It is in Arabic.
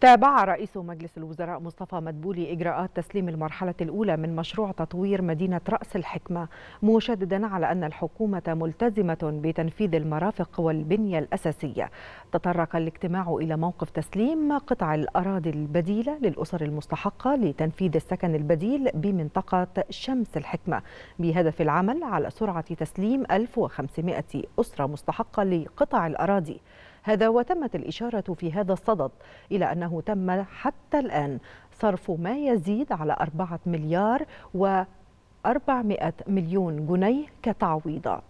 تابع رئيس مجلس الوزراء مصطفى مدبولي إجراءات تسليم المرحلة الأولى من مشروع تطوير مدينة رأس الحكمة مشددا على أن الحكومة ملتزمة بتنفيذ المرافق والبنية الأساسية تطرق الاجتماع إلى موقف تسليم قطع الأراضي البديلة للأسر المستحقة لتنفيذ السكن البديل بمنطقة شمس الحكمة بهدف العمل على سرعة تسليم 1500 أسرة مستحقة لقطع الأراضي هذا وتمت الإشارة في هذا الصدد إلى أنه تم حتى الآن صرف ما يزيد على 4 مليار و 400 مليون جنيه كتعويضات